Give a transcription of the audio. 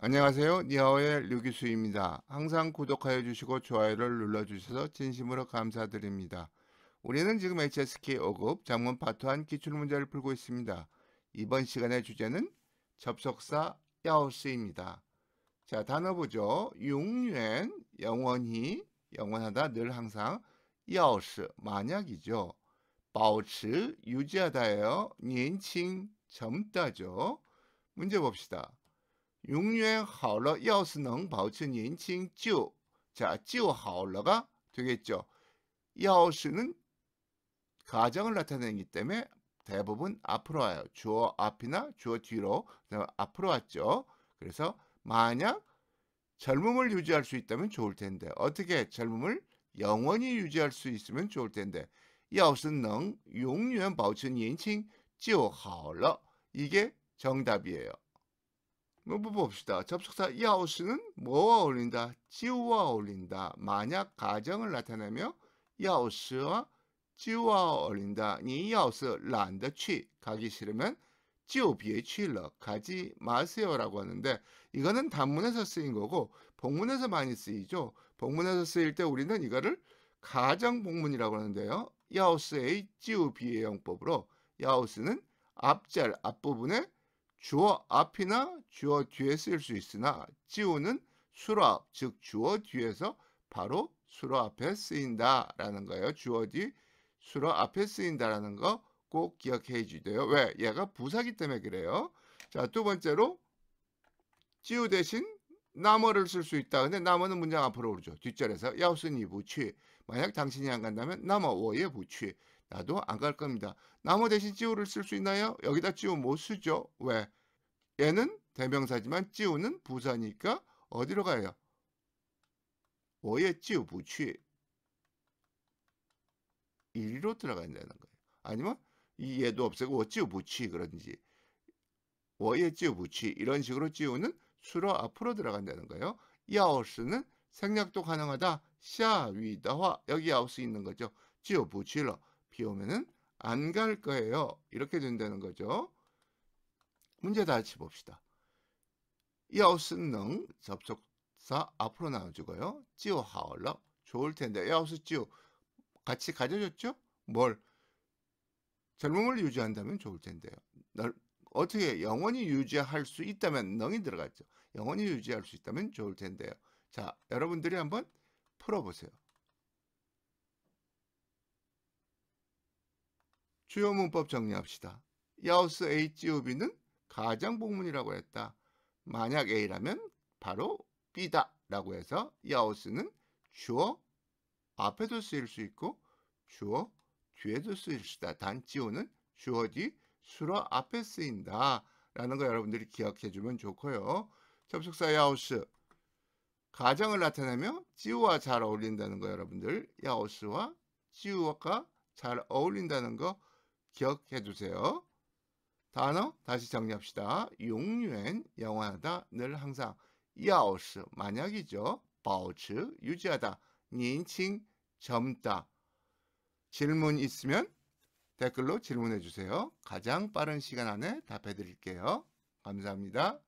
안녕하세요. 니하오의 류기수입니다. 항상 구독하여 주시고 좋아요를 눌러주셔서 진심으로 감사드립니다. 우리는 지금 HSK 5급 장문 파트 1 기출문제를 풀고 있습니다. 이번 시간의 주제는 접속사 야오스입니다. 자, 단어 보죠. 용연, 영원히, 영원하다, 늘 항상, 야오스, 만약이죠. 바오츠, 유지하다예요. 닌칭 젊다죠. 문제 봅시다. 永远好了，要是能保持年轻就자就好了가 되겠죠. 야오는 가정을 나타내기 때문에 대부분 앞으로 와요. 주어 앞이나 주어 뒤로 앞으로 왔죠. 그래서 만약 젊음을 유지할 수 있다면 좋을 텐데 어떻게 젊음을 영원히 유지할 수 있으면 좋을 텐데 야오스는 용유한 바우츠 년칭 就好了 이게 정답이에요. 봅시다. 접속사 이하스는 뭐와 어울린다? 지우와 어울린다. 만약 가정을 나타내며 이하스와 지우와 어울린다. 니이하스 란더 취 가기 싫으면 지우 비에 취러 가지 마세요라고 하는데 이거는 단문에서 쓰인 거고 복문에서 많이 쓰이죠. 복문에서 쓰일 때 우리는 이거를 가정 복문이라고 하는데요. 야우스의 지우 비의 용법으로 야우스는 앞절 앞부분에 주어 앞이나 주어 뒤에 쓰일 수 있으나 지우는 수로 앞, 즉 주어 뒤에서 바로 수로 앞에 쓰인다라는 거예요. 주어 뒤, 수로 앞에 쓰인다라는 거 꼭 기억해 주세요. 왜? 얘가 부사기 때문에 그래요. 자, 두 번째로 지우 대신 나머를 쓸 수 있다. 근데 나머는 문장 앞으로 오르죠. 뒷절에서 야우스니 부취. 만약 당신이 안 간다면 나머 워예 부취. 나도 안 갈 겁니다. 나머 대신 찌우를 쓸 수 있나요? 여기다 찌우 못 쓰죠. 왜? 얘는 대명사지만 찌우는 부사니까 어디로 가요? 워예 찌우 부취. 1로 들어간다는 거예요. 아니면 이 얘도 없애고 워찌우 부취 그런지 워예 찌우 부취 이런 식으로 찌우는 수로 앞으로 들어간다는 거예요. 야오스는 생략도 가능하다. 샤위다화 여기 야오스 있는 거죠. 지오 부치러 비 오면은 안 갈 거예요. 이렇게 된다는 거죠. 문제 다시 봅시다. 야오스는 접속사 앞으로 나와주고요. 지오 하올러 좋을 텐데 야오스 지오 같이 가져줬죠? 뭘? 젊음을 유지한다면 좋을 텐데요. 어떻게 영원히 유지할 수 있다면 능이 들어갔죠. 영원히 유지할 수 있다면 좋을 텐데요. 자, 여러분들이 한번 풀어보세요. 주요 문법 정리합시다. 야우스 HUB는 가장복문이라고 했다. 만약 A라면 바로 B다 라고 해서 야우스는 주어 앞에도 쓰일 수 있고 주어 뒤에도 쓰일 수 있다. 단지우는 주어 뒤 수로 앞에 쓰인다. 라는 거 여러분들이 기억해 주면 좋고요. 접속사 야우스 가정을 나타내며 지우와잘 어울린다는 거 여러분들 야우스와 지우와잘 어울린다는 거 기억해 주세요 단어 다시 정리합시다. 용유엔 영원하다 늘 항상 야오스 만약이죠. 바우츠 유지하다. 닌칭 젊다. 질문 있으면 댓글로 질문해 주세요. 가장 빠른 시간 안에 답해 드릴게요. 감사합니다.